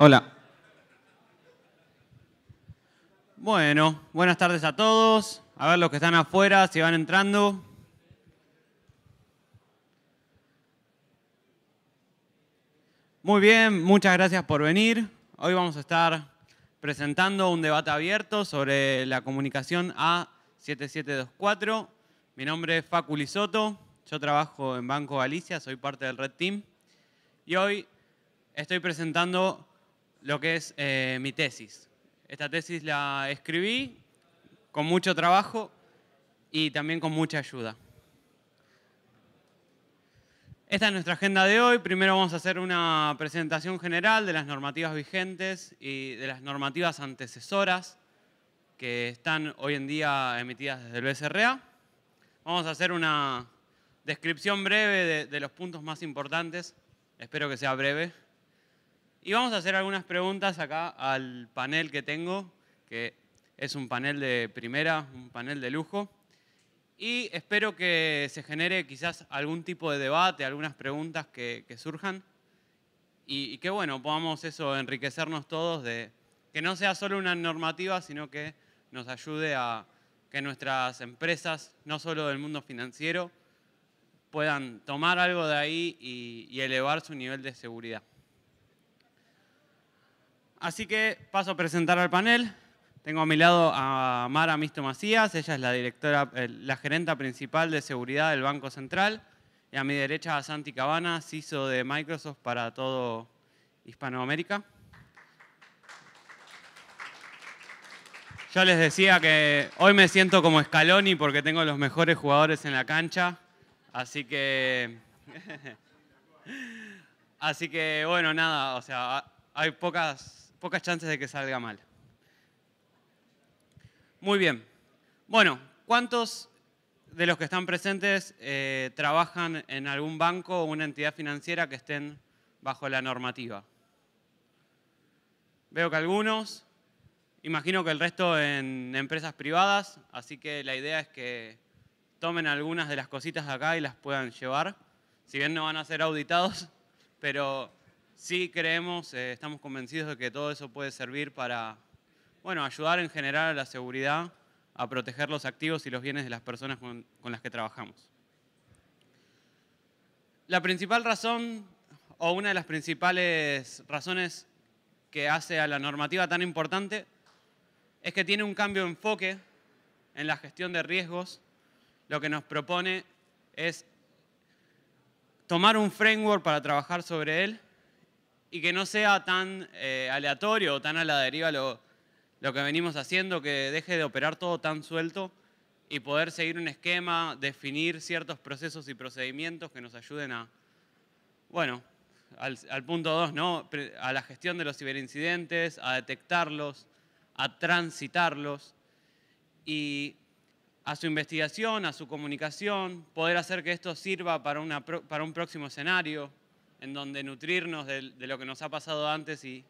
Hola. Bueno, buenas tardes a todos. A ver los que están afuera, si van entrando. Muy bien, muchas gracias por venir. Hoy vamos a estar presentando un debate abierto sobre la comunicación A7724. Mi nombre es Facu Lisoto, yo trabajo en Banco Galicia, soy parte del Red Team. Y hoy estoy presentando lo que es eh, mi tesis. Esta tesis la escribí con mucho trabajo y también con mucha ayuda. Esta es nuestra agenda de hoy. Primero vamos a hacer una presentación general de las normativas vigentes y de las normativas antecesoras que están hoy en día emitidas desde el BCRA. Vamos a hacer una descripción breve de los puntos más importantes. Espero que sea breve. Y vamos a hacer algunas preguntas acá al panel que tengo, que es un panel de primera, un panel de lujo. Y espero que se genere quizás algún tipo de debate, algunas preguntas que, surjan. Y, que bueno, podamos eso enriquecernos todos de que no sea solo una normativa, sino que nos ayude a que nuestras empresas, no solo del mundo financiero, puedan tomar algo de ahí y elevar su nivel de seguridad. Así que paso a presentar al panel. Tengo a mi lado a Mara Misto Macías, ella es la directora, eh, la gerenta principal de seguridad del Banco Central. Y a mi derecha a Santi Cabana, CISO de Microsoft para todo Hispanoamérica. Yo les decía que hoy me siento como Scaloni porque tengo los mejores jugadores en la cancha. Así que. así que, bueno, nada, o sea, hay pocas pocas chances de que salga mal. Muy bien. Bueno, ¿cuántos de los que están presentes eh, trabajan en algún banco o una entidad financiera que estén bajo la normativa? Veo que algunos, imagino que el resto en empresas privadas, así que la idea es que tomen algunas de las cositas de acá y las puedan llevar. Si bien no van a ser auditados, pero sí creemos, eh, estamos convencidos de que todo eso puede servir para, bueno, ayudar en general a la seguridad, a proteger los activos y los bienes de las personas con las que trabajamos. La principal razón, o una de las principales razones que hace a la normativa tan importante, es que tiene un cambio de enfoque en la gestión de riesgos. Lo que nos propone es tomar un framework para trabajar sobre él y que no sea tan eh, aleatorio o tan a la deriva lo, que venimos haciendo, que deje de operar todo tan suelto y poder seguir un esquema, definir ciertos procesos y procedimientos que nos ayuden a, bueno, al, punto dos, ¿no? A la gestión de los ciberincidentes, a detectarlos, a transitarlos y a su investigación, a su comunicación, poder hacer que esto sirva para, una, para un próximo escenario, en donde nutrirnos de, lo que nos ha pasado antes y,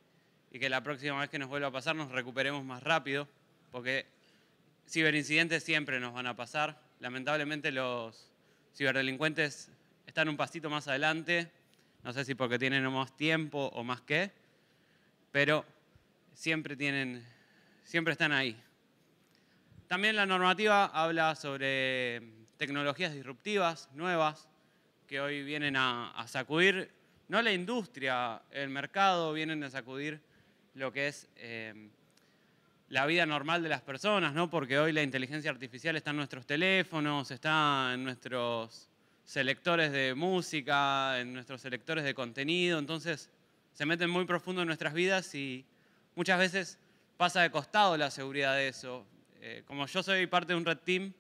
que la próxima vez que nos vuelva a pasar nos recuperemos más rápido, porque ciberincidentes siempre nos van a pasar. Lamentablemente los ciberdelincuentes están un pasito más adelante, no sé si porque tienen más tiempo o más que, pero siempre tienen, siempre están ahí. También la normativa habla sobre tecnologías disruptivas, nuevas, que hoy vienen a sacudir no la industria, el mercado vienen a sacudir lo que es eh, la vida normal de las personas, ¿no? Porque hoy la inteligencia artificial está en nuestros teléfonos, está en nuestros selectores de música, en nuestros selectores de contenido, entonces se meten muy profundo en nuestras vidas y muchas veces pasa de costado la seguridad de eso. Eh, como yo soy parte de un red team,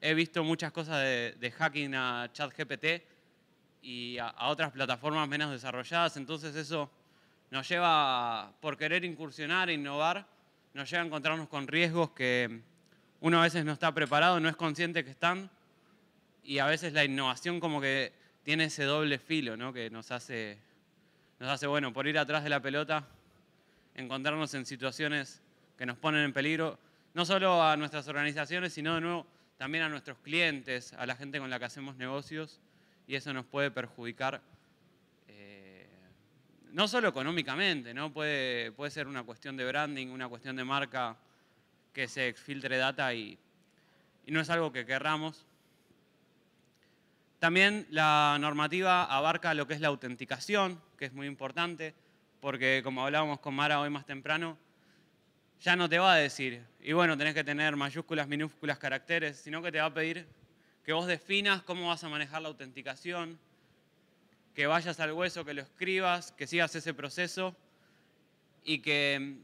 he visto muchas cosas de, de hacking a ChatGPT y a, otras plataformas menos desarrolladas. Entonces eso nos lleva, por querer incursionar e innovar, nos lleva a encontrarnos con riesgos que uno a veces no está preparado, no es consciente que están, y a veces la innovación como que tiene ese doble filo, ¿no? que nos hace, nos hace, bueno, por ir atrás de la pelota, encontrarnos en situaciones que nos ponen en peligro, no solo a nuestras organizaciones, sino de nuevo también a nuestros clientes, a la gente con la que hacemos negocios y eso nos puede perjudicar eh, no solo económicamente, ¿no? Puede, puede ser una cuestión de branding, una cuestión de marca que se filtre data y, y no es algo que querramos. También la normativa abarca lo que es la autenticación, que es muy importante, porque como hablábamos con Mara hoy más temprano, ya no te va a decir, y bueno, tenés que tener mayúsculas, minúsculas, caracteres, sino que te va a pedir que vos definas cómo vas a manejar la autenticación, que vayas al hueso, que lo escribas, que sigas ese proceso y que mm,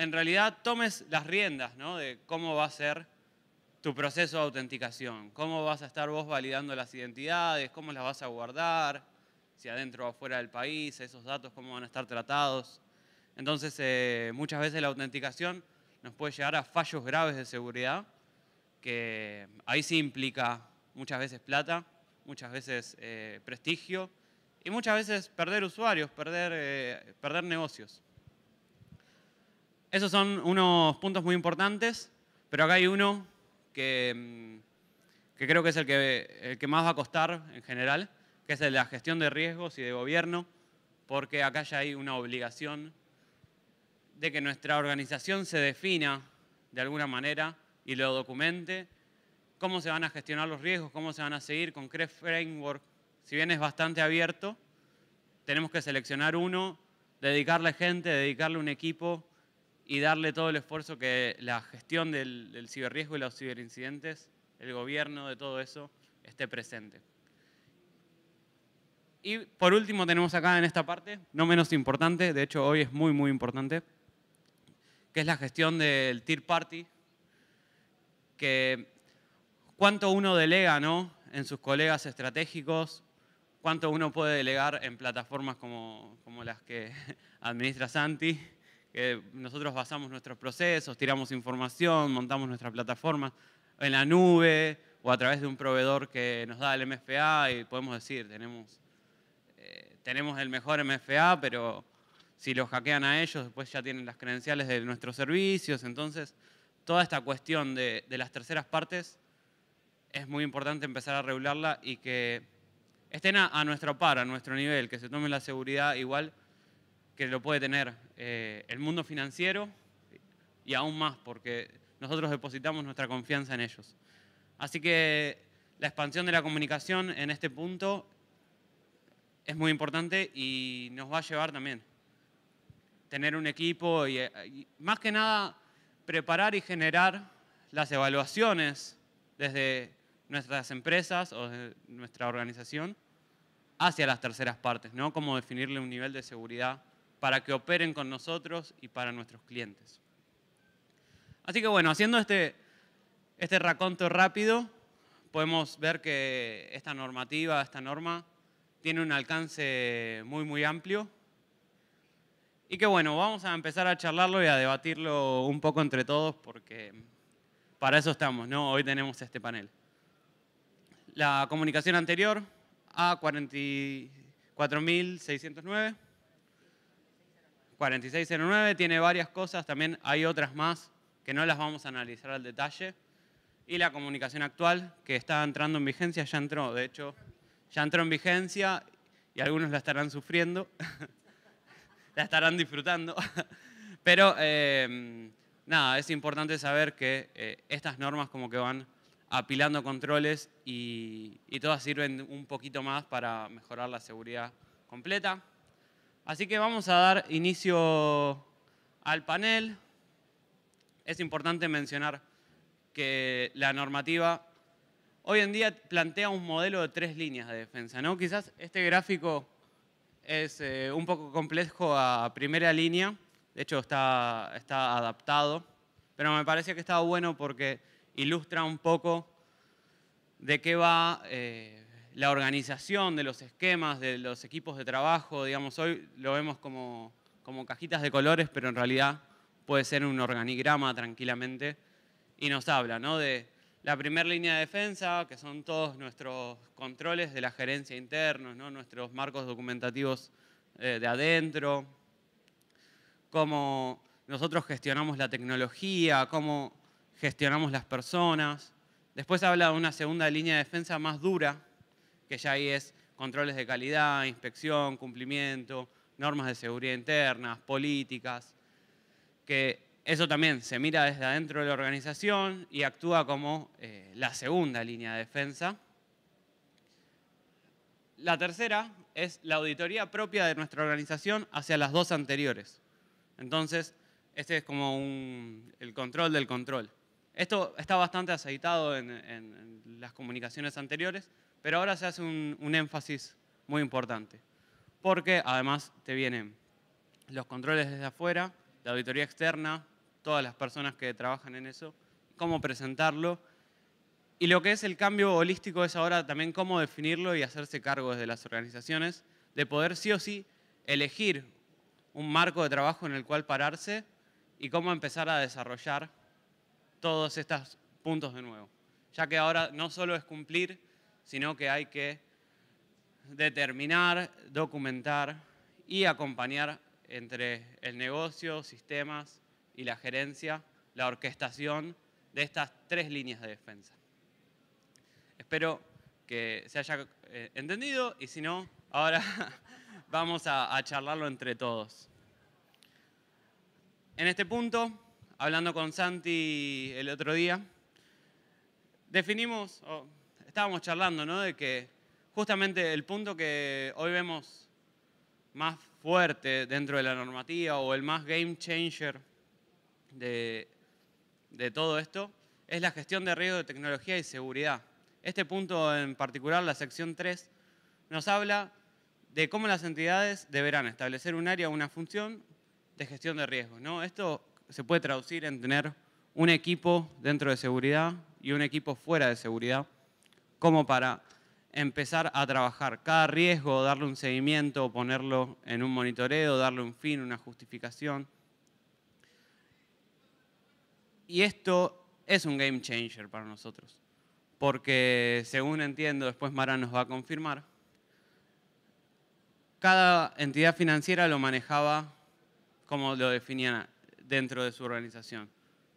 en realidad tomes las riendas de cómo va a ser tu proceso de autenticación, cómo vas a estar vos validando las identidades, cómo las vas a guardar, si adentro o afuera del país, esos datos, cómo van a estar tratados. Entonces, eh, muchas veces la autenticación nos puede llegar a fallos graves de seguridad, que mm, ahí sí implica muchas veces plata, muchas veces eh, prestigio y muchas veces perder usuarios, perder, eh, perder negocios. Esos son unos puntos muy importantes, pero acá hay uno que, mm, que creo que es el que, el que más va a costar en general, que es la gestión de riesgos y de gobierno, porque acá ya hay una obligación de que nuestra organización se defina de alguna manera y lo documente cómo se van a gestionar los riesgos, cómo se van a seguir con CREF Framework. Si bien es bastante abierto, tenemos que seleccionar uno, dedicarle gente, dedicarle un equipo y darle todo el esfuerzo que la gestión del, ciberriesgo y los ciberincidentes, el gobierno de todo eso, esté presente. Y por último tenemos acá en esta parte, no menos importante, de hecho hoy es muy muy importante, que es la gestión del third Party, que cuánto uno delega ¿no? en sus colegas estratégicos, cuánto uno puede delegar en plataformas como, las que administra Santi, nosotros basamos nuestros procesos, tiramos información, montamos nuestra plataforma en la nube o a través de un proveedor que nos da el MFA y podemos decir, tenemos, eh, tenemos el mejor MFA, pero si lo hackean a ellos, después ya tienen las credenciales de nuestros servicios, entonces toda esta cuestión de las terceras partes es muy importante empezar a regularla y que estén a, nuestro par, a nuestro nivel, que se tome la seguridad igual que lo puede tener eh, el mundo financiero y aún más, porque nosotros depositamos nuestra confianza en ellos. Así que la expansión de la comunicación en este punto es muy importante y nos va a llevar también tener un equipo y más que nada preparar y generar las evaluaciones desde nuestras empresas o nuestra organización hacia las terceras partes, ¿no? Cómo definirle un nivel de seguridad para que operen con nosotros y para nuestros clientes. Así que bueno, haciendo este, este raconto rápido, podemos ver que esta normativa, esta norma, tiene un alcance muy, muy amplio. Y que bueno, vamos a empezar a charlarlo y a debatirlo un poco entre todos porque para eso estamos, ¿no? Hoy tenemos este panel la comunicación anterior a 44609. 4609 tiene varias cosas, también hay otras más que no las vamos a analizar al detalle. Y la comunicación actual, que está entrando en vigencia, ya entró, de hecho, ya entró en vigencia y algunos la estarán sufriendo, la estarán disfrutando. Pero eh, nada, es importante saber que eh, estas normas como que van apilando controles y, todas sirven un poquito más para mejorar la seguridad completa. Así que vamos a dar inicio al panel. Es importante mencionar que la normativa hoy en día plantea un modelo de tres líneas de defensa. ¿no? Quizás este gráfico es eh, un poco complejo a primera línea, de hecho está, está adaptado, pero me parecía que estaba bueno porque ilustra un poco de qué va eh, la organización de los esquemas, de los equipos de trabajo. Digamos, hoy lo vemos como, como cajitas de colores, pero en realidad puede ser un organigrama tranquilamente. Y nos habla ¿no? de la primera línea de defensa, que son todos nuestros controles de la gerencia internos, ¿no? nuestros marcos documentativos eh, de adentro, cómo nosotros gestionamos la tecnología, cómo gestionamos las personas. Después habla de una segunda línea de defensa más dura, que ya ahí es controles de calidad, inspección, cumplimiento, normas de seguridad internas, políticas, que eso también se mira desde adentro de la organización y actúa como eh, la segunda línea de defensa. La tercera es la auditoría propia de nuestra organización hacia las dos anteriores. Entonces, este es como el control del control. Esto está bastante aceitado en, las comunicaciones anteriores, pero ahora se hace un énfasis muy importante, porque además te vienen los controles desde afuera, la auditoría externa, todas las personas que trabajan en eso, cómo presentarlo. Y lo que es el cambio holístico es ahora también cómo definirlo y hacerse cargo desde las organizaciones de poder sí o sí elegir un marco de trabajo en el cual pararse y cómo empezar a desarrollar todos estos puntos de nuevo, ya que ahora no solo es cumplir, sino que hay que determinar, documentar y acompañar entre el negocio, sistemas y la gerencia la orquestación de estas tres líneas de defensa. Espero que se haya eh, entendido y si no, ahora vamos a, charlarlo entre todos. En este punto hablando con Santi el otro día, definimos, estábamos charlando, ¿no? De que justamente el punto que hoy vemos más fuerte dentro de la normativa o el más game changer de, todo esto es la gestión de riesgo de tecnología y seguridad. Este punto en particular, la sección 3, nos habla de cómo las entidades deberán establecer un área o una función de gestión de riesgo. ¿no? Esto se puede traducir en tener un equipo dentro de seguridad y un equipo fuera de seguridad, como para empezar a trabajar cada riesgo, darle un seguimiento, ponerlo en un monitoreo, darle un fin, una justificación. Y esto es un game changer para nosotros, porque según entiendo, después Mara nos va a confirmar, cada entidad financiera lo manejaba como lo definían dentro de su organización.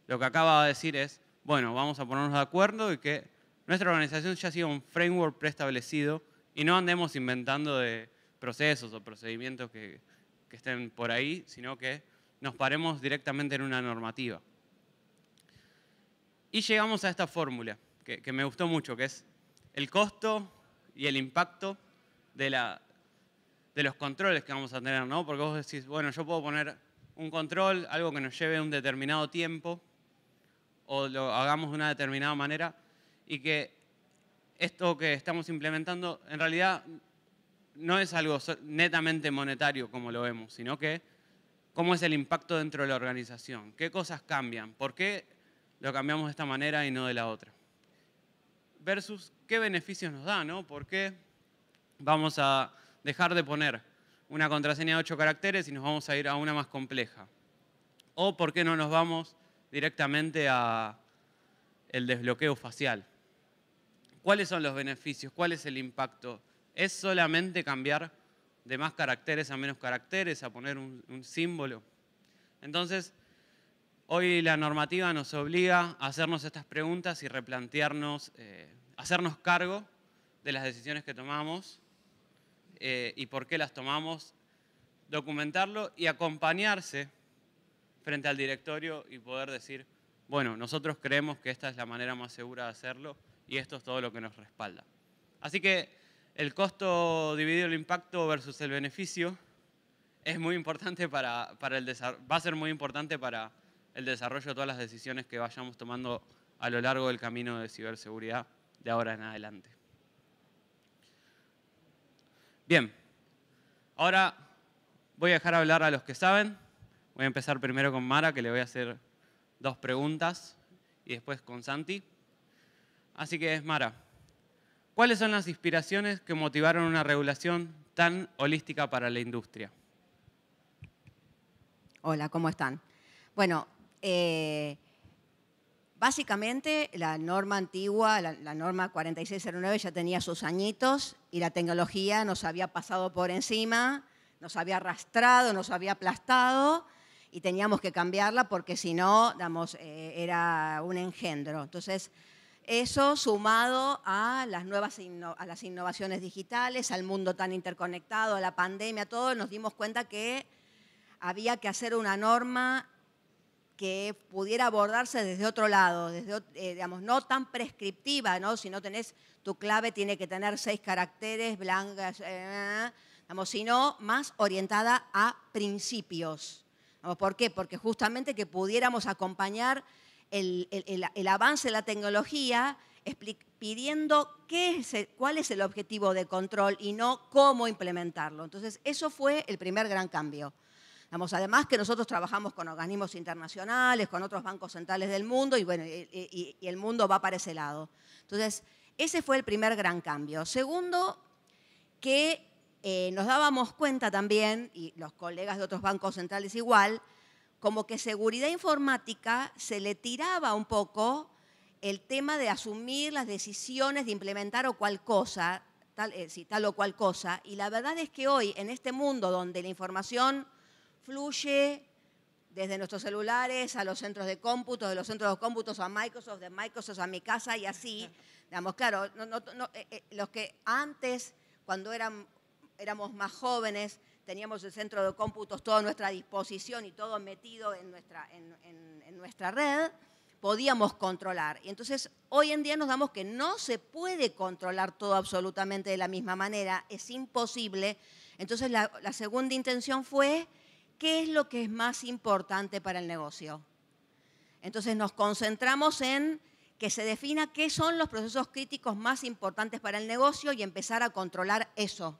Lo que acaba de decir es, bueno, vamos a ponernos de acuerdo y que nuestra organización ya sido un framework preestablecido y no andemos inventando de procesos o procedimientos que, estén por ahí, sino que nos paremos directamente en una normativa. Y llegamos a esta fórmula, que, que, me gustó mucho, que es el costo y el impacto de, la, de los controles que vamos a tener, ¿no? Porque vos decís, bueno, yo puedo poner un control, algo que nos lleve un determinado tiempo o lo hagamos de una determinada manera y que esto que estamos implementando en realidad no es algo netamente monetario como lo vemos, sino que cómo es el impacto dentro de la organización, qué cosas cambian, por qué lo cambiamos de esta manera y no de la otra. Versus qué beneficios nos da, ¿no? ¿Por qué vamos a dejar de poner una contraseña de ocho caracteres y nos vamos a ir a una más compleja. O por qué no nos vamos directamente a el desbloqueo facial. ¿Cuáles son los beneficios? ¿Cuál es el impacto? ¿Es solamente cambiar de más caracteres a menos caracteres, a poner un, símbolo? Entonces, hoy la normativa nos obliga a hacernos estas preguntas y replantearnos, eh, hacernos cargo de las decisiones que tomamos eh, y por qué las tomamos, documentarlo y acompañarse frente al directorio y poder decir, bueno, nosotros creemos que esta es la manera más segura de hacerlo y esto es todo lo que nos respalda. Así que el costo dividido el impacto versus el beneficio es muy importante para el va a ser muy importante para el desarrollo de todas las decisiones que vayamos tomando a lo largo del camino de ciberseguridad de ahora en adelante. Bien, ahora voy a dejar hablar a los que saben. Voy a empezar primero con Mara, que le voy a hacer dos preguntas, y después con Santi. Así que, Mara, ¿cuáles son las inspiraciones que motivaron una regulación tan holística para la industria? Hola, ¿cómo están? Bueno, eh, Básicamente, la norma antigua, la, norma 4609, ya tenía sus añitos y la tecnología nos había pasado por encima, nos había arrastrado, nos había aplastado y teníamos que cambiarla porque si no, damos, eh, era un engendro. Entonces, eso sumado a las nuevas a las innovaciones digitales, al mundo tan interconectado, a la pandemia, todo, nos dimos cuenta que había que hacer una norma que pudiera abordarse desde otro lado, desde, eh, digamos, no tan prescriptiva, ¿no? Si no tenés tu clave, tiene que tener seis caracteres, blancas, eh, sino más orientada a principios. ¿Por qué? Porque justamente que pudiéramos acompañar el, avance de la tecnología pidiendo qué cuál es el objetivo de control y no cómo implementarlo. Entonces, eso fue el primer gran cambio además que nosotros trabajamos con organismos internacionales, con otros bancos centrales del mundo y, bueno, y, el mundo va para ese lado. Entonces, ese fue el primer gran cambio. Segundo, que eh, nos dábamos cuenta también, y los colegas de otros bancos centrales igual, como que seguridad informática se le tiraba un poco el tema de asumir las decisiones de implementar o cual cosa, tal, eh, tal o cual cosa. Y la verdad es que hoy, en este mundo donde la información fluye desde nuestros celulares a los centros de cómputo, de los centros de cómputos a Microsoft, de Microsoft a mi casa y así. Digamos, claro, eh, eh, los que antes, cuando éramos más jóvenes, teníamos el centro de cómputos todo a nuestra disposición y todo metido en nuestra, red, podíamos controlar. Y entonces hoy en día nos damos que no se puede controlar todo absolutamente de la misma manera, es imposible. Entonces la segunda intención fue qué es lo que es más importante para el negocio. Entonces nos concentramos en que se defina qué son los procesos críticos más importantes para el negocio y empezar a controlar eso.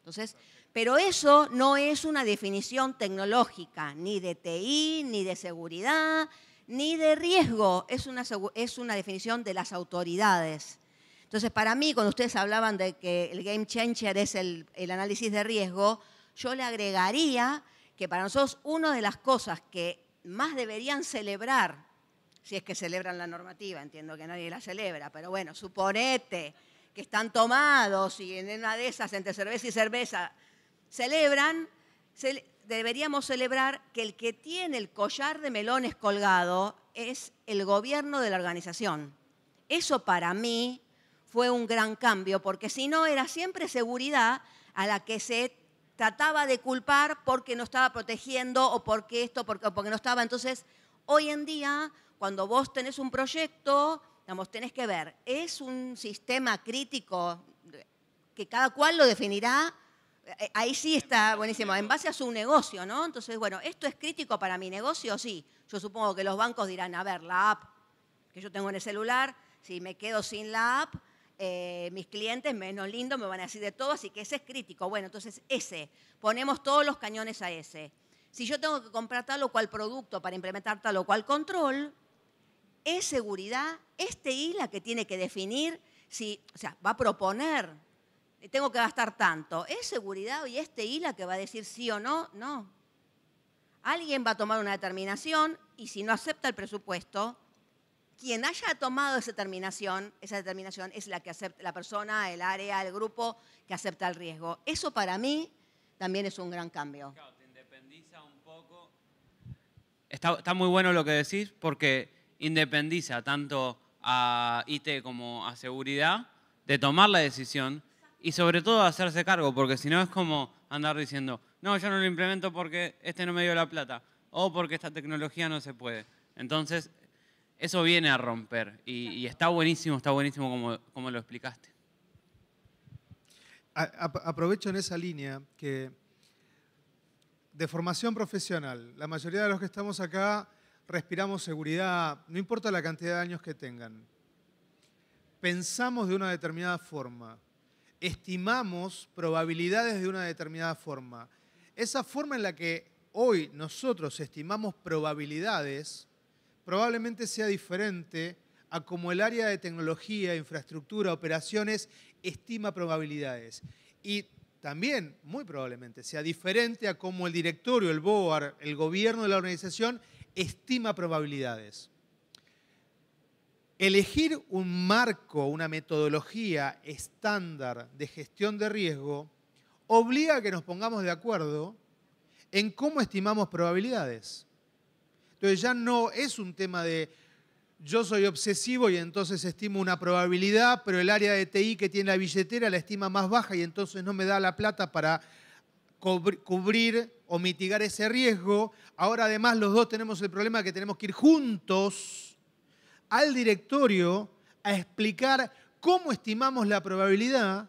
Entonces, pero eso no es una definición tecnológica, ni de TI, ni de seguridad, ni de riesgo. Es una, es una definición de las autoridades. Entonces, para mí, cuando ustedes hablaban de que el game changer es el, el análisis de riesgo, yo le agregaría que para nosotros una de las cosas que más deberían celebrar, si es que celebran la normativa, entiendo que nadie la celebra, pero bueno, suponete que están tomados y en una de esas, entre cerveza y cerveza, celebran, deberíamos celebrar que el que tiene el collar de melones colgado es el gobierno de la organización. Eso para mí fue un gran cambio, porque si no era siempre seguridad a la que se trataba de culpar porque no estaba protegiendo o porque esto, porque, porque no estaba. Entonces, hoy en día, cuando vos tenés un proyecto, digamos, tenés que ver, es un sistema crítico que cada cual lo definirá. Eh, eh, ahí sí está buenísimo, en base a su negocio, ¿no? Entonces, bueno, ¿esto es crítico para mi negocio? Sí. Yo supongo que los bancos dirán, a ver, la app que yo tengo en el celular, si me quedo sin la app, eh, mis clientes menos lindos me van a decir de todo, así que ese es crítico. Bueno, entonces ese, ponemos todos los cañones a ese. Si yo tengo que comprar tal o cual producto para implementar tal o cual control, es seguridad, este I la que tiene que definir si, o sea, va a proponer, eh, tengo que gastar tanto. ¿Es seguridad y este I la que va a decir sí o no? No. Alguien va a tomar una determinación y si no acepta el presupuesto, quien haya tomado esa determinación, esa determinación es la que acepta la persona, el área, el grupo que acepta el riesgo. Eso para mí también es un gran cambio. Claro, te independiza un poco. Está, muy bueno lo que decís porque independiza tanto a IT como a seguridad de tomar la decisión y sobre todo hacerse cargo, porque si no es como andar diciendo, no, yo no lo implemento porque este no me dio la plata o porque esta tecnología no se puede. Entonces, eso viene a romper. Y, está buenísimo, está buenísimo como, como lo explicaste. aprovecho en esa línea que de formación profesional, la mayoría de los que estamos acá respiramos seguridad, no importa la cantidad de años que tengan. Pensamos de una determinada forma, estimamos probabilidades de una determinada forma. Esa forma en la que hoy nosotros estimamos probabilidades probablemente sea diferente a como el área de tecnología, infraestructura, operaciones estima probabilidades. Y también, muy probablemente, sea diferente a cómo el directorio, el BOAR, el gobierno de la organización estima probabilidades. Elegir un marco, una metodología estándar de gestión de riesgo obliga a que nos pongamos de acuerdo en cómo estimamos probabilidades. Entonces ya no es un tema de yo soy obsesivo y entonces estimo una probabilidad, pero el área de TI que tiene la billetera la estima más baja y entonces no me da la plata para cubrir o mitigar ese riesgo. Ahora además los dos tenemos el problema que tenemos que ir juntos al directorio a explicar cómo estimamos la probabilidad,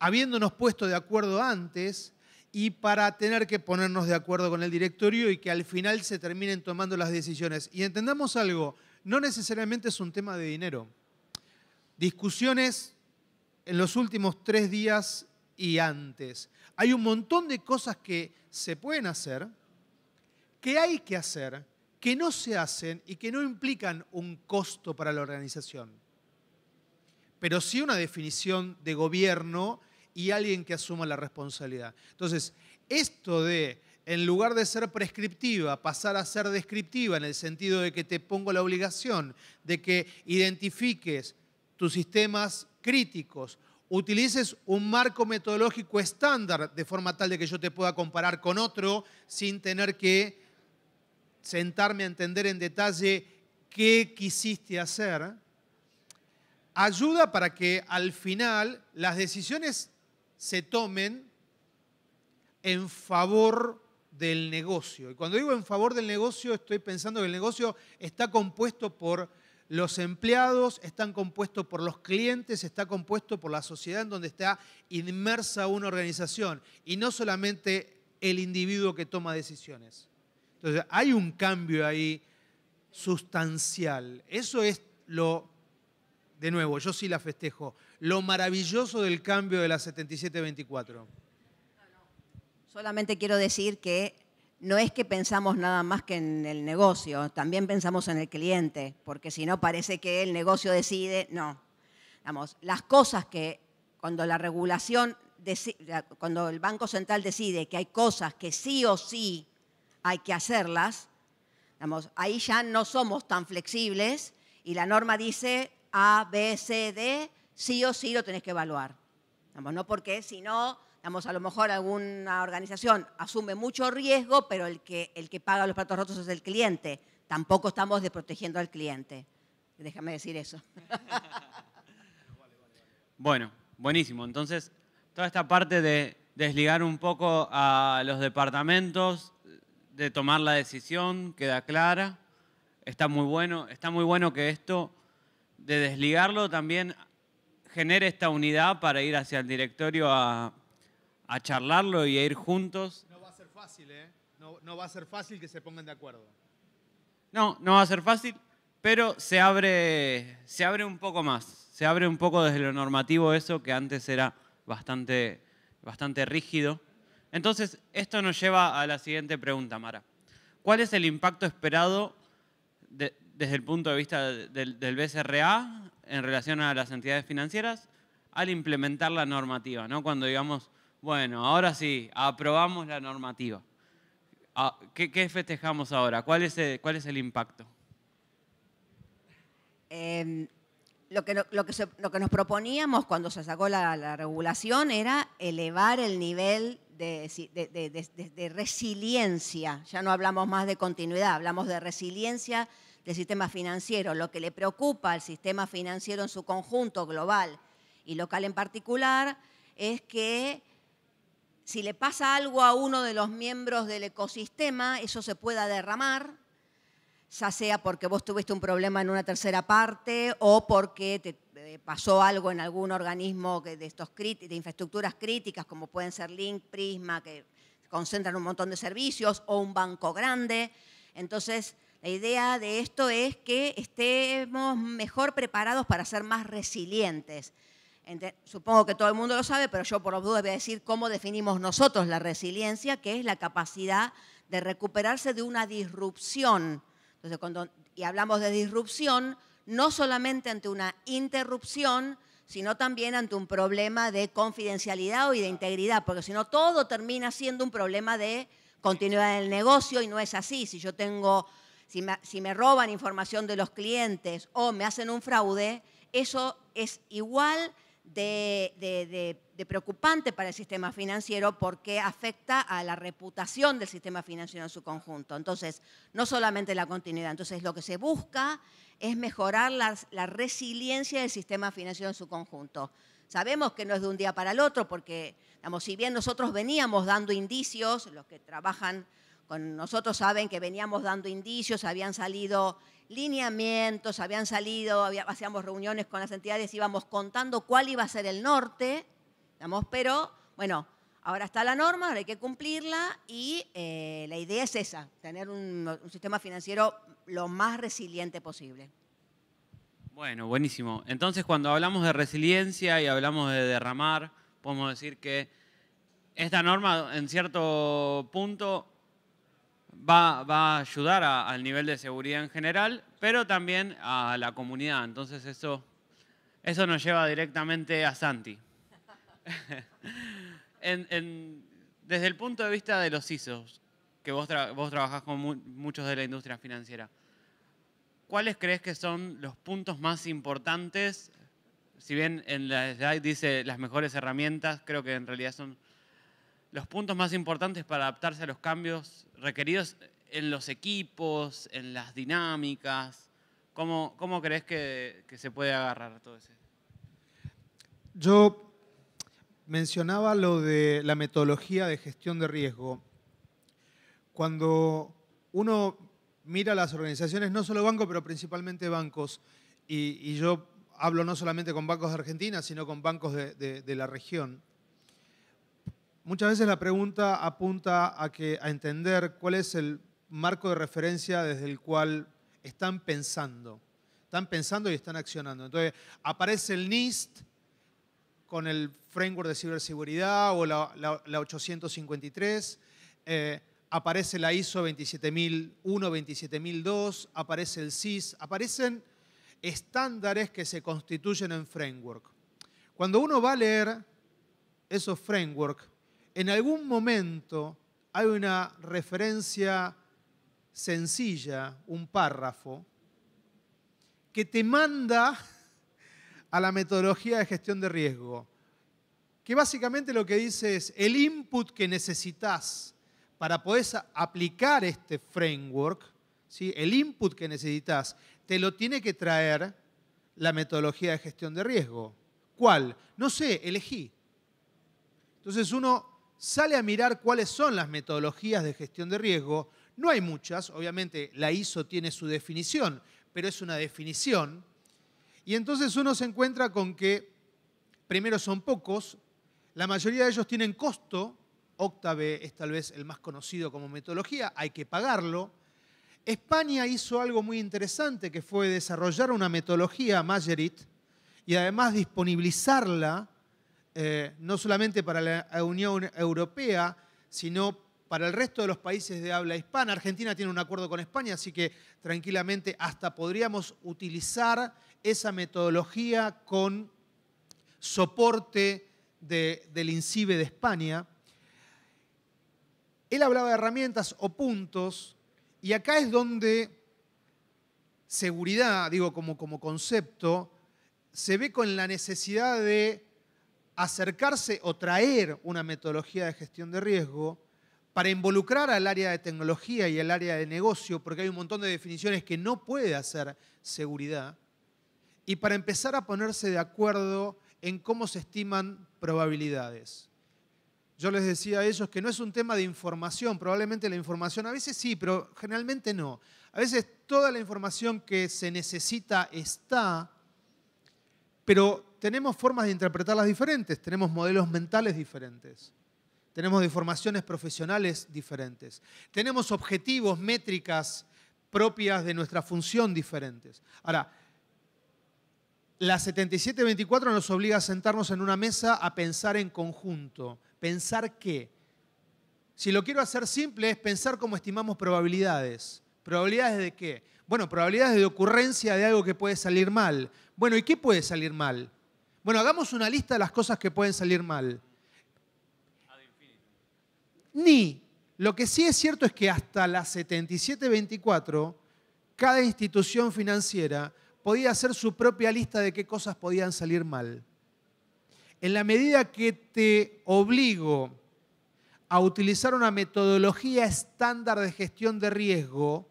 habiéndonos puesto de acuerdo antes, y para tener que ponernos de acuerdo con el directorio y que al final se terminen tomando las decisiones. Y entendamos algo, no necesariamente es un tema de dinero. Discusiones en los últimos tres días y antes. Hay un montón de cosas que se pueden hacer, que hay que hacer, que no se hacen y que no implican un costo para la organización. Pero sí una definición de gobierno y alguien que asuma la responsabilidad. Entonces, esto de, en lugar de ser prescriptiva, pasar a ser descriptiva en el sentido de que te pongo la obligación de que identifiques tus sistemas críticos, utilices un marco metodológico estándar de forma tal de que yo te pueda comparar con otro sin tener que sentarme a entender en detalle qué quisiste hacer, ayuda para que al final las decisiones se tomen en favor del negocio. Y cuando digo en favor del negocio, estoy pensando que el negocio está compuesto por los empleados, están compuesto por los clientes, está compuesto por la sociedad en donde está inmersa una organización y no solamente el individuo que toma decisiones. Entonces, hay un cambio ahí sustancial. Eso es lo de nuevo, yo sí la festejo, lo maravilloso del cambio de la 7724? Solamente quiero decir que no es que pensamos nada más que en el negocio, también pensamos en el cliente, porque si no parece que el negocio decide, no. Vamos, las cosas que cuando la regulación, cuando el Banco Central decide que hay cosas que sí o sí hay que hacerlas, ahí ya no somos tan flexibles y la norma dice a, B, C, D, sí o sí lo tenés que evaluar. no porque si no, a lo mejor alguna organización asume mucho riesgo, pero el que, el que paga los platos rotos es el cliente. Tampoco estamos desprotegiendo al cliente. Déjame decir eso. Bueno, buenísimo. Entonces, toda esta parte de desligar un poco a los departamentos, de tomar la decisión, queda clara. Está muy bueno, está muy bueno que esto de desligarlo también genere esta unidad para ir hacia el directorio a, charlarlo y a ir juntos. No va a ser fácil, ¿eh? No, va a ser fácil que se pongan de acuerdo. No, no va a ser fácil, pero se abre, se abre un poco más. Se abre un poco desde lo normativo eso que antes era bastante, bastante rígido. Entonces, esto nos lleva a la siguiente pregunta, Mara. ¿Cuál es el impacto esperado de, desde el punto de vista del, del, BCRA en relación a las entidades financieras al implementar la normativa, ¿no? Cuando digamos, bueno, ahora sí, aprobamos la normativa. Ah, ¿Qué, festejamos ahora? ¿Cuál es el, impacto? lo, que, nos proponíamos cuando se sacó la, regulación era elevar el nivel de, resiliencia, ya no hablamos más de continuidad, hablamos de resiliencia del sistema financiero, lo que le preocupa al sistema financiero en su conjunto global y local en particular, es que si le pasa algo a uno de los miembros del ecosistema, eso se pueda derramar, ya sea porque vos tuviste un problema en una tercera parte o porque te eh, pasó algo en algún organismo de, estos, de infraestructuras críticas, como pueden ser Link, Prisma, que concentran un montón de servicios, o un banco grande. Entonces, la idea de esto es que estemos mejor preparados para ser más resilientes. Supongo que todo el mundo lo sabe, pero yo por lo dudas voy a decir cómo definimos nosotros la resiliencia, que es la capacidad de recuperarse de una disrupción. Entonces, y hablamos de disrupción, no solamente ante una interrupción, sino también ante un problema de confidencialidad o de integridad, porque si no todo termina siendo un problema de continuidad del negocio y no es así. Si yo tengo si me, roban información de los clientes o me hacen un fraude, eso es igual de, preocupante para el sistema financiero porque afecta a la reputación del sistema financiero en su conjunto. Entonces, no solamente la continuidad, entonces lo que se busca es mejorar la, la resiliencia del sistema financiero en su conjunto. Sabemos que no es de un día para el otro porque, digamos, si bien nosotros veníamos dando indicios, los que trabajan nosotros saben que veníamos dando indicios, habían salido lineamientos, habían salido, hacíamos reuniones con las entidades, íbamos contando cuál iba a ser el norte, digamos, pero bueno, ahora está la norma, ahora hay que cumplirla y eh, la idea es esa, tener un, sistema financiero lo más resiliente posible. Bueno, buenísimo. Entonces, cuando hablamos de resiliencia y hablamos de derramar, podemos decir que esta norma, en cierto punto, va, a ayudar al nivel de seguridad en general, pero también a la comunidad. Entonces eso, eso nos lleva directamente a Santi. desde el punto de vista de los ISOs, que vos, vos trabajás con muchos de la industria financiera, ¿cuáles crees que son los puntos más importantes? Si bien en la slide dice las mejores herramientas, creo que en realidad son los puntos más importantes para adaptarse a los cambios requeridos en los equipos, en las dinámicas? ¿Cómo, crees que, se puede agarrar todo eso? Yo mencionaba lo de la metodología de gestión de riesgo. Cuando uno mira las organizaciones, no solo bancos, pero principalmente bancos, y, yo hablo no solamente con bancos de Argentina, sino con bancos de la región, Muchas veces la pregunta apunta a, que, a entender cuál es el marco de referencia desde el cual están pensando. Están pensando y están accionando. Entonces, aparece el NIST con el framework de ciberseguridad o la, 853. Eh, aparece la ISO 27001, 27002, aparece el CIS, aparecen estándares que se constituyen en framework. Cuando uno va a leer esos framework, en algún momento hay una referencia sencilla, un párrafo, que te manda a la metodología de gestión de riesgo, que básicamente lo que dice es el input que necesitas para poder aplicar este framework, ¿sí? el input que necesitas, te lo tiene que traer la metodología de gestión de riesgo. ¿Cuál? No sé, elegí. Entonces uno sale a mirar cuáles son las metodologías de gestión de riesgo. No hay muchas, obviamente la ISO tiene su definición, pero es una definición. Y entonces uno se encuentra con que, primero son pocos, la mayoría de ellos tienen costo, Octave es tal vez el más conocido como metodología, hay que pagarlo. España hizo algo muy interesante que fue desarrollar una metodología Mayerit y además disponibilizarla eh, no solamente para la Unión Europea, sino para el resto de los países de habla hispana. Argentina tiene un acuerdo con España, así que tranquilamente hasta podríamos utilizar esa metodología con soporte del INCIBE de España. Él hablaba de herramientas o puntos, y acá es donde seguridad, digo como, como concepto, se ve con la necesidad de acercarse o traer una metodología de gestión de riesgo para involucrar al área de tecnología y al área de negocio, porque hay un montón de definiciones que no puede hacer seguridad, y para empezar a ponerse de acuerdo en cómo se estiman probabilidades. Yo les decía a ellos que no es un tema de información, probablemente la información a veces sí, pero generalmente no. A veces toda la información que se necesita está, pero tenemos formas de interpretarlas diferentes, tenemos modelos mentales diferentes, tenemos informaciones profesionales diferentes, tenemos objetivos, métricas propias de nuestra función diferentes. Ahora, la 7724 nos obliga a sentarnos en una mesa a pensar en conjunto. ¿Pensar qué? Si lo quiero hacer simple es pensar cómo estimamos probabilidades. ¿Probabilidades de qué? Bueno, probabilidades de ocurrencia de algo que puede salir mal. Bueno, ¿y qué puede salir mal? Bueno, hagamos una lista de las cosas que pueden salir mal. Ni. Lo que sí es cierto es que hasta la 7724, cada institución financiera podía hacer su propia lista de qué cosas podían salir mal. En la medida que te obligo a utilizar una metodología estándar de gestión de riesgo,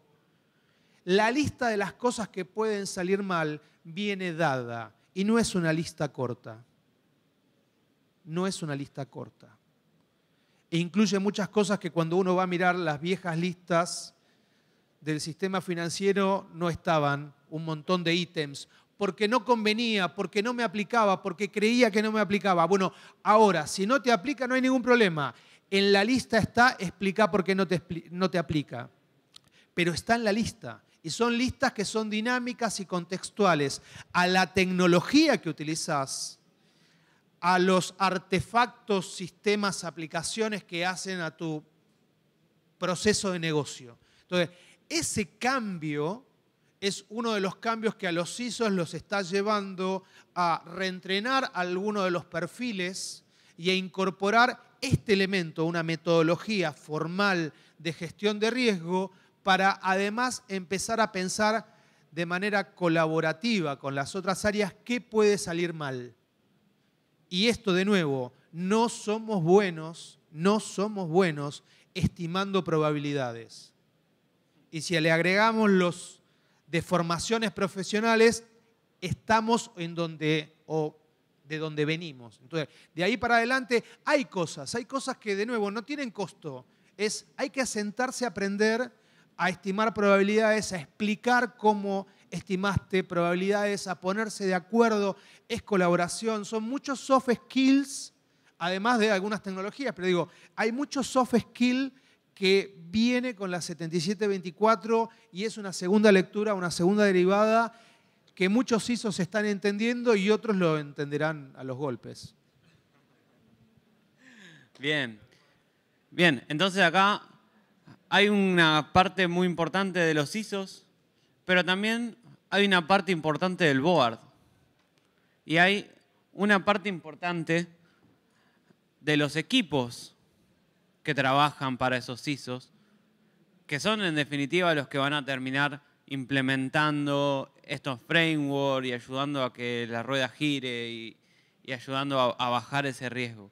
la lista de las cosas que pueden salir mal viene dada y no es una lista corta. No es una lista corta. E incluye muchas cosas que cuando uno va a mirar las viejas listas del sistema financiero no estaban un montón de ítems, porque no convenía, porque no me aplicaba, porque creía que no me aplicaba. Bueno, ahora, si no te aplica no hay ningún problema. En la lista está explica por qué no no te aplica, pero está en la lista y son listas que son dinámicas y contextuales a la tecnología que utilizas a los artefactos, sistemas, aplicaciones que hacen a tu proceso de negocio. Entonces, ese cambio es uno de los cambios que a los ISOS los está llevando a reentrenar alguno de los perfiles y a incorporar este elemento, una metodología formal de gestión de riesgo, para además empezar a pensar de manera colaborativa con las otras áreas qué puede salir mal. Y esto de nuevo, no somos buenos, no somos buenos estimando probabilidades. Y si le agregamos los deformaciones profesionales, estamos en donde o de donde venimos. Entonces, de ahí para adelante hay cosas, hay cosas que de nuevo no tienen costo. Es hay que sentarse a aprender a estimar probabilidades, a explicar cómo estimaste probabilidades, a ponerse de acuerdo, es colaboración, son muchos soft skills, además de algunas tecnologías, pero digo, hay muchos soft skills que viene con la 7724 y es una segunda lectura, una segunda derivada que muchos ISOs están entendiendo y otros lo entenderán a los golpes. Bien. Bien, entonces acá hay una parte muy importante de los ISOs, pero también hay una parte importante del board. Y hay una parte importante de los equipos que trabajan para esos ISOs, que son en definitiva los que van a terminar implementando estos frameworks y ayudando a que la rueda gire y, ayudando a bajar ese riesgo.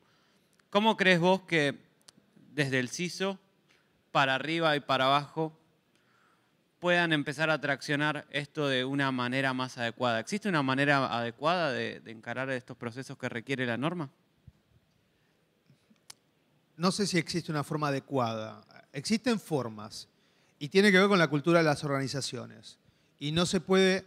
¿Cómo crees vos que desde el CISO para arriba y para abajo, puedan empezar a traccionar esto de una manera más adecuada. ¿Existe una manera adecuada de, encarar estos procesos que requiere la norma? No sé si existe una forma adecuada. Existen formas y tiene que ver con la cultura de las organizaciones. Y no se puede,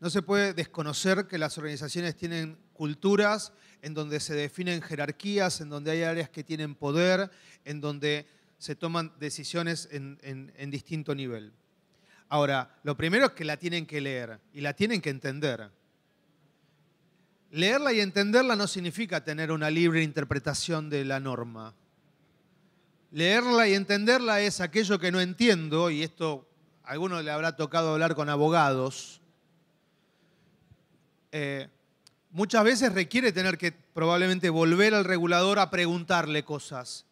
no se puede desconocer que las organizaciones tienen culturas en donde se definen jerarquías, en donde hay áreas que tienen poder, en donde se toman decisiones en, distinto nivel. Ahora, lo primero es que la tienen que leer y la tienen que entender. Leerla y entenderla no significa tener una libre interpretación de la norma. Leerla y entenderla es aquello que no entiendo, y esto a le habrá tocado hablar con abogados. Eh, muchas veces requiere tener que probablemente volver al regulador a preguntarle cosas.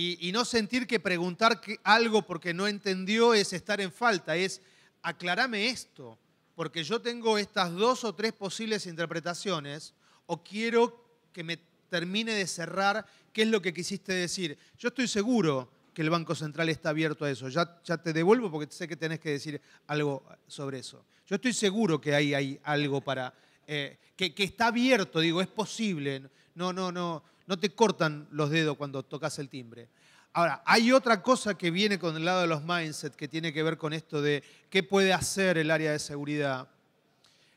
Y, no sentir que preguntar algo porque no entendió es estar en falta, es aclarame esto, porque yo tengo estas dos o tres posibles interpretaciones, o quiero que me termine de cerrar qué es lo que quisiste decir. Yo estoy seguro que el Banco Central está abierto a eso. Ya, ya te devuelvo porque sé que tenés que decir algo sobre eso. Yo estoy seguro que hay, hay algo para... Eh, que, que, está abierto, digo, es posible. No, no, no no te cortan los dedos cuando tocas el timbre. Ahora, hay otra cosa que viene con el lado de los mindset que tiene que ver con esto de qué puede hacer el área de seguridad,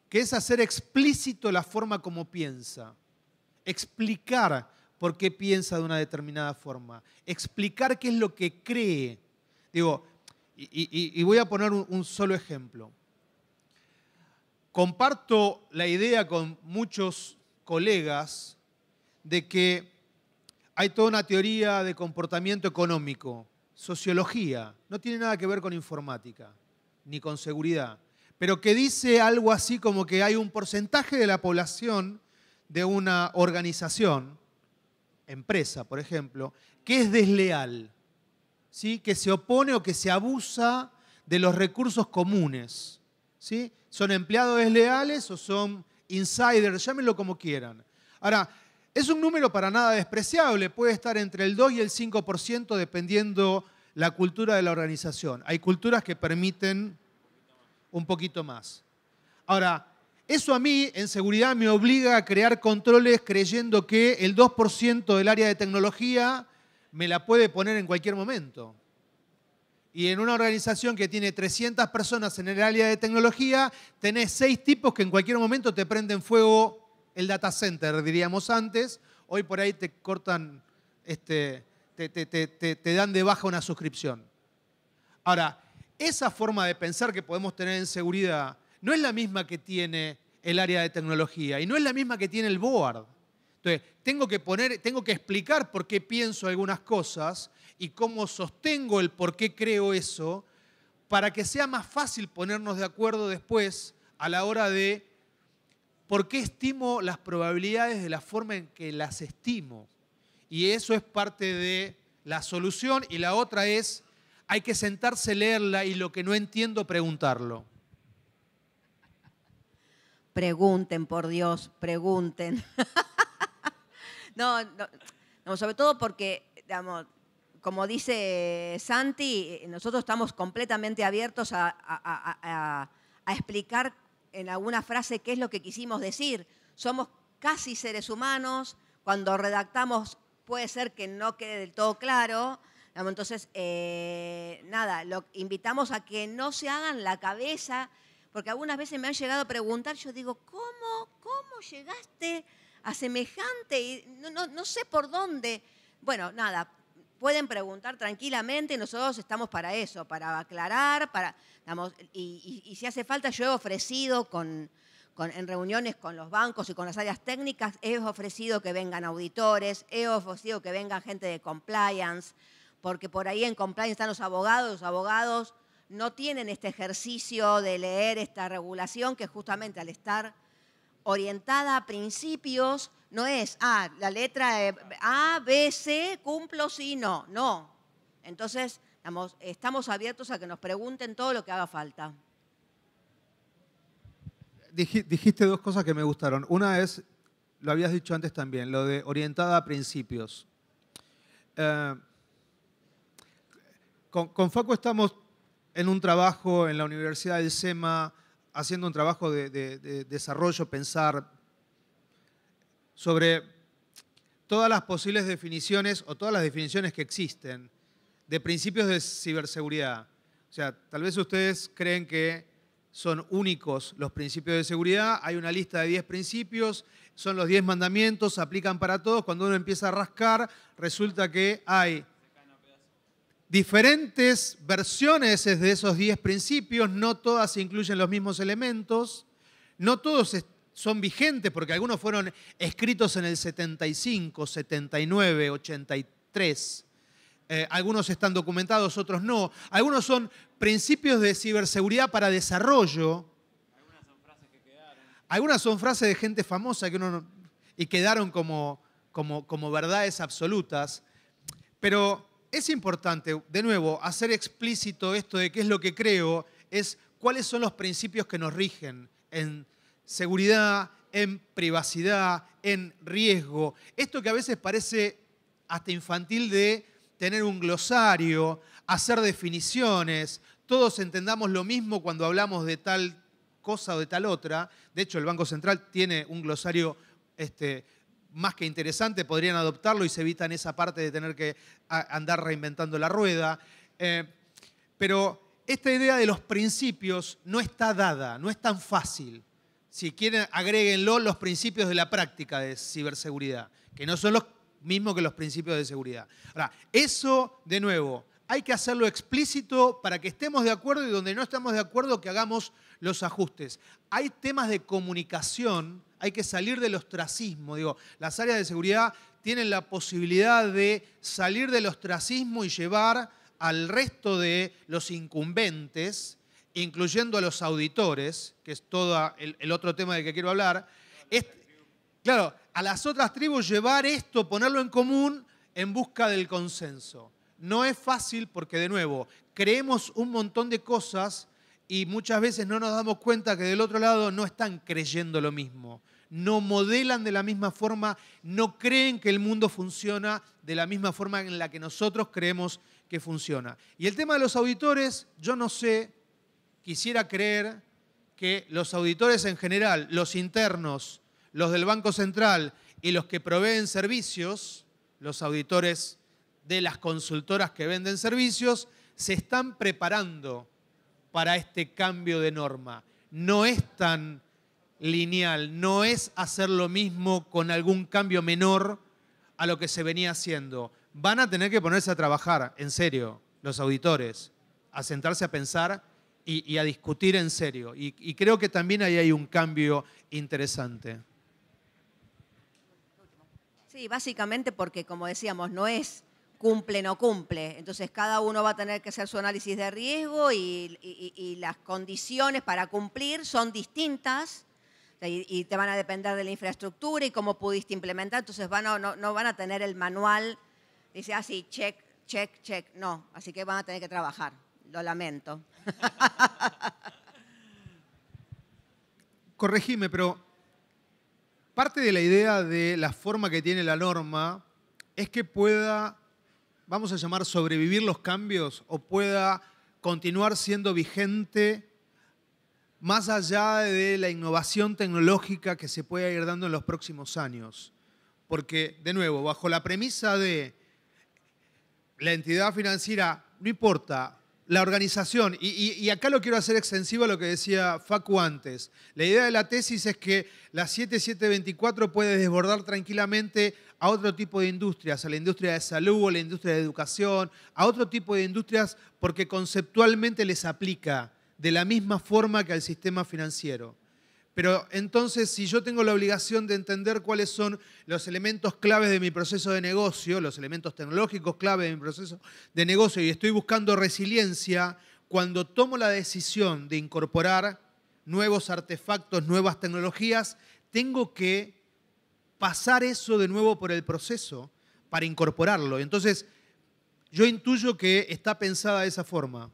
que es hacer explícito la forma como piensa, explicar por qué piensa de una determinada forma, explicar qué es lo que cree. Digo, y, voy a poner un solo ejemplo. Comparto la idea con muchos colegas de que hay toda una teoría de comportamiento económico, sociología, no tiene nada que ver con informática ni con seguridad, pero que dice algo así como que hay un porcentaje de la población de una organización, empresa por ejemplo, que es desleal, ¿sí? que se opone o que se abusa de los recursos comunes. ¿sí? ¿Son empleados desleales o son insiders? Llámenlo como quieran. Ahora, es un número para nada despreciable, puede estar entre el 2 y el 5% dependiendo la cultura de la organización. Hay culturas que permiten un poquito más. Ahora, eso a mí en seguridad me obliga a crear controles creyendo que el 2% del área de tecnología me la puede poner en cualquier momento. Y en una organización que tiene 300 personas en el área de tecnología, tenés seis tipos que en cualquier momento te prenden fuego el data center, diríamos antes. Hoy por ahí te cortan, este, te, te dan de baja una suscripción. Ahora, esa forma de pensar que podemos tener en seguridad no es la misma que tiene el área de tecnología y no es la misma que tiene el board. Entonces, tengo que poner, tengo que explicar por qué pienso algunas cosas y cómo sostengo el por qué creo eso para que sea más fácil ponernos de acuerdo después a la hora de ¿Por qué estimo las probabilidades de la forma en que las estimo? Y eso es parte de la solución. Y la otra es, hay que sentarse, leerla y lo que no entiendo, preguntarlo. Pregunten, por Dios, pregunten. no, no, sobre todo porque, como dice Santi, nosotros estamos completamente abiertos a, a explicar en alguna frase qué es lo que quisimos decir. Somos casi seres humanos, cuando redactamos puede ser que no quede del todo claro. Entonces, eh, nada, lo, invitamos a que no se hagan la cabeza, porque algunas veces me han llegado a preguntar, yo digo, ¿cómo, cómo llegaste a semejante? Y no, no sé por dónde. Bueno, nada, pueden preguntar tranquilamente, nosotros estamos para eso, para aclarar, para, y, si hace falta, yo he ofrecido con, en reuniones con los bancos y con las áreas técnicas, he ofrecido que vengan auditores, he ofrecido que vengan gente de compliance, porque por ahí en compliance están los abogados, los abogados no tienen este ejercicio de leer esta regulación que justamente al estar orientada a principios, no es, ah, la letra A, B, C, cumplo, sí, no. No. Entonces, estamos, abiertos a que nos pregunten todo lo que haga falta. Dijiste dos cosas que me gustaron. Una es, lo habías dicho antes también, lo de orientada a principios. Eh, con, con, estamos en un trabajo en la Universidad del SEMA, haciendo un trabajo de, de desarrollo, pensar, sobre todas las posibles definiciones o todas las definiciones que existen de principios de ciberseguridad. O sea, tal vez ustedes creen que son únicos los principios de seguridad, hay una lista de 10 principios, son los 10 mandamientos, aplican para todos, cuando uno empieza a rascar, resulta que hay diferentes versiones de esos 10 principios, no todas incluyen los mismos elementos, no todos son vigentes porque algunos fueron escritos en el 75, 79, 83. algunos están documentados, otros no. Algunos son principios de ciberseguridad para desarrollo. Algunas son frases que quedaron. Algunas son frases de gente famosa que uno y quedaron como, como, como verdades absolutas. Pero es importante, de nuevo, hacer explícito esto de qué es lo que creo, es cuáles son los principios que nos rigen en seguridad, en privacidad, en riesgo. Esto que a veces parece hasta infantil de tener un glosario, hacer definiciones, todos entendamos lo mismo cuando hablamos de tal cosa o de tal otra. De hecho, el Banco Central tiene un glosario este, más que interesante, podrían adoptarlo y se evitan esa parte de tener que andar reinventando la rueda. Eh, pero esta idea de los principios no está dada, no es tan fácil. Si quieren, agréguenlo los principios de la práctica de ciberseguridad, que no son los mismos que los principios de seguridad. Ahora, eso, de nuevo, hay que hacerlo explícito para que estemos de acuerdo y donde no estamos de acuerdo que hagamos los ajustes. Hay temas de comunicación, hay que salir del ostracismo. Digo, las áreas de seguridad tienen la posibilidad de salir del ostracismo y llevar al resto de los incumbentes incluyendo a los auditores, que es todo el, otro tema del que quiero hablar, es, claro, a las otras tribus llevar esto, ponerlo en común en busca del consenso. No es fácil porque, de nuevo, creemos un montón de cosas y muchas veces no nos damos cuenta que del otro lado no están creyendo lo mismo, no modelan de la misma forma, no creen que el mundo funciona de la misma forma en la que nosotros creemos que funciona. Y el tema de los auditores, yo no sé, quisiera creer que los auditores en general, los internos, los del Banco Central y los que proveen servicios, los auditores de las consultoras que venden servicios, se están preparando para este cambio de norma. No es tan lineal, no es hacer lo mismo con algún cambio menor a lo que se venía haciendo. Van a tener que ponerse a trabajar, en serio, los auditores, a sentarse a pensar y, a discutir en serio. Y, creo que también ahí hay un cambio interesante. Sí, básicamente porque, como decíamos, no es cumple, no cumple. Entonces cada uno va a tener que hacer su análisis de riesgo y, las condiciones para cumplir son distintas y, te van a depender de la infraestructura y cómo pudiste implementar. Entonces van no, van a tener el manual, dice así, ah, check, check, check. No, así que van a tener que trabajar lo lamento. Corregime, pero parte de la idea de la forma que tiene la norma es que pueda, vamos a llamar, sobrevivir los cambios o pueda continuar siendo vigente más allá de la innovación tecnológica que se pueda ir dando en los próximos años. Porque, de nuevo, bajo la premisa de la entidad financiera, no importa la organización. Y, acá lo quiero hacer extensivo a lo que decía Facu antes. La idea de la tesis es que la 7724 puede desbordar tranquilamente a otro tipo de industrias, a la industria de salud, a la industria de educación, a otro tipo de industrias porque conceptualmente les aplica de la misma forma que al sistema financiero. Pero entonces, si yo tengo la obligación de entender cuáles son los elementos claves de mi proceso de negocio, los elementos tecnológicos clave de mi proceso de negocio, y estoy buscando resiliencia, cuando tomo la decisión de incorporar nuevos artefactos, nuevas tecnologías, tengo que pasar eso de nuevo por el proceso para incorporarlo. Entonces, yo intuyo que está pensada de esa forma.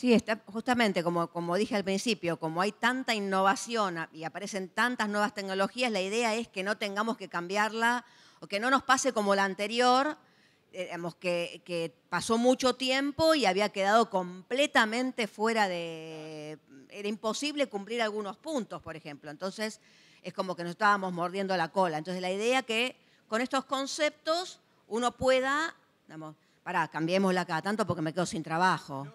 Sí, está, justamente como, como dije al principio, como hay tanta innovación y aparecen tantas nuevas tecnologías, la idea es que no tengamos que cambiarla o que no nos pase como la anterior, eh, digamos, que, pasó mucho tiempo y había quedado completamente fuera de... Era imposible cumplir algunos puntos, por ejemplo. Entonces, es como que nos estábamos mordiendo la cola. Entonces, la idea es que con estos conceptos uno pueda, digamos, pará, cambiémosla cada tanto porque me quedo sin trabajo.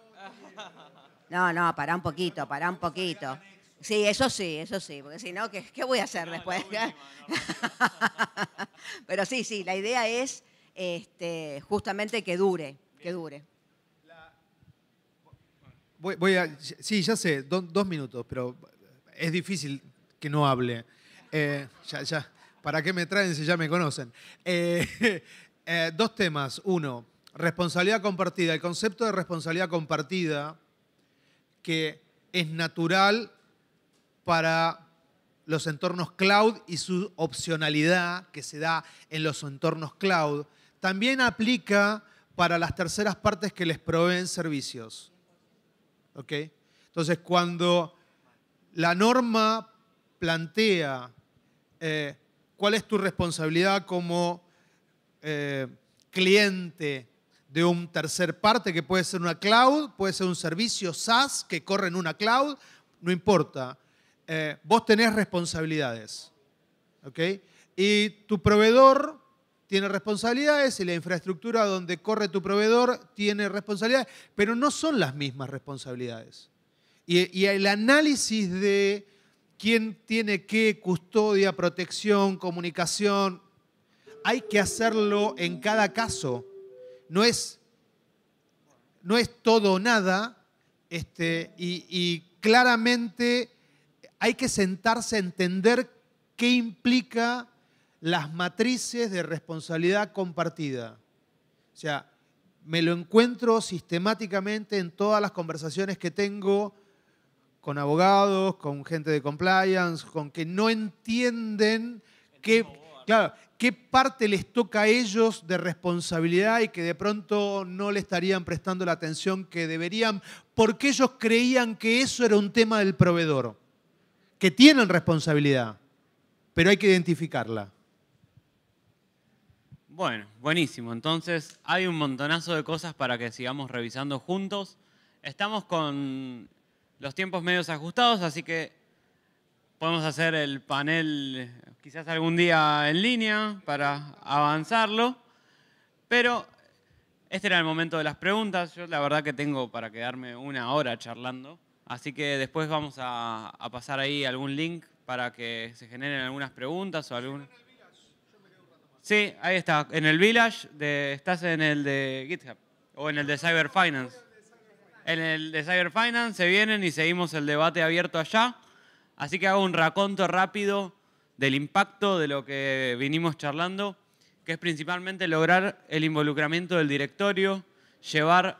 No, no, pará un poquito, pará un poquito. Sí, eso sí, eso sí, porque si no, ¿qué, voy a hacer después? Pero sí, sí, la idea es este, justamente que dure, que dure. Voy, sí, ya sé, dos minutos, pero es difícil que no hable. Eh, ya, ya, ¿para qué me traen si ya me conocen? Eh, eh, dos temas. Uno, Responsabilidad compartida, el concepto de responsabilidad compartida que es natural para los entornos cloud y su opcionalidad que se da en los entornos cloud, también aplica para las terceras partes que les proveen servicios. Entonces, cuando la norma plantea eh, cuál es tu responsabilidad como eh, cliente de un tercer parte que puede ser una cloud, puede ser un servicio SaaS que corre en una cloud, no importa. Eh, vos tenés responsabilidades. ¿Ok? Y tu proveedor tiene responsabilidades y la infraestructura donde corre tu proveedor tiene responsabilidades, pero no son las mismas responsabilidades. Y, y el análisis de quién tiene qué, custodia, protección, comunicación, hay que hacerlo en cada caso no es, no es todo o nada, este, y, claramente hay que sentarse a entender qué implica las matrices de responsabilidad compartida. O sea, me lo encuentro sistemáticamente en todas las conversaciones que tengo con abogados, con gente de compliance, con que no entienden qué, Claro, ¿qué parte les toca a ellos de responsabilidad y que de pronto no le estarían prestando la atención que deberían? Porque ellos creían que eso era un tema del proveedor, que tienen responsabilidad, pero hay que identificarla. Bueno, buenísimo. Entonces hay un montonazo de cosas para que sigamos revisando juntos. Estamos con los tiempos medios ajustados, así que podemos hacer el panel eh, quizás algún día en línea para avanzarlo, pero este era el momento de las preguntas. Yo la verdad que tengo para quedarme una hora charlando, así que después vamos a, pasar ahí algún link para que se generen algunas preguntas o algún... Sí, ahí está, en el Village, de, estás en el de GitHub o en el de Cyber Finance. En el de Cyber Finance se vienen y seguimos el debate abierto allá. Así que hago un raconto rápido del impacto de lo que vinimos charlando, que es principalmente lograr el involucramiento del directorio, llevar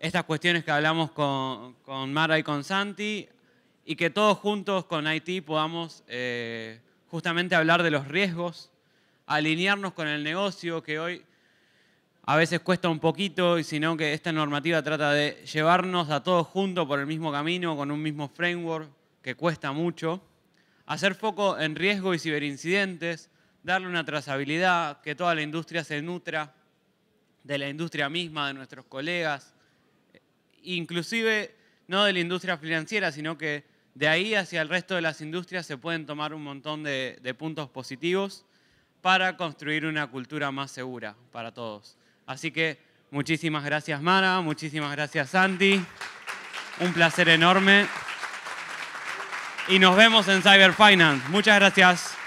estas cuestiones que hablamos con, Mara y con Santi, y que todos juntos con IT podamos eh, justamente hablar de los riesgos, alinearnos con el negocio, que hoy a veces cuesta un poquito, y sino que esta normativa trata de llevarnos a todos juntos por el mismo camino, con un mismo framework, que cuesta mucho, hacer foco en riesgo y ciberincidentes, darle una trazabilidad, que toda la industria se nutra de la industria misma, de nuestros colegas, inclusive no de la industria financiera, sino que de ahí hacia el resto de las industrias se pueden tomar un montón de, de puntos positivos para construir una cultura más segura para todos. Así que muchísimas gracias Mara, muchísimas gracias Santi, un placer enorme y nos vemos en Cyber Finance. Muchas gracias.